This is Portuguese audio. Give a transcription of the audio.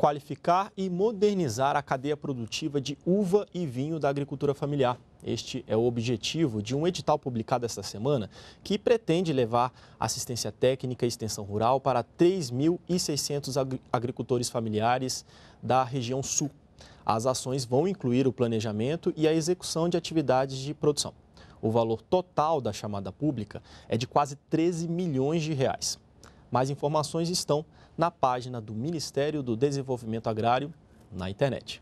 qualificar e modernizar a cadeia produtiva de uva e vinho da agricultura familiar. Este é o objetivo de um edital publicado esta semana que pretende levar assistência técnica e extensão rural para 3.600 agricultores familiares da região sul. As ações vão incluir o planejamento e a execução de atividades de produção. O valor total da chamada pública é de quase 13 milhões de reais. Mais informações estão na página do Ministério do Desenvolvimento Agrário na internet.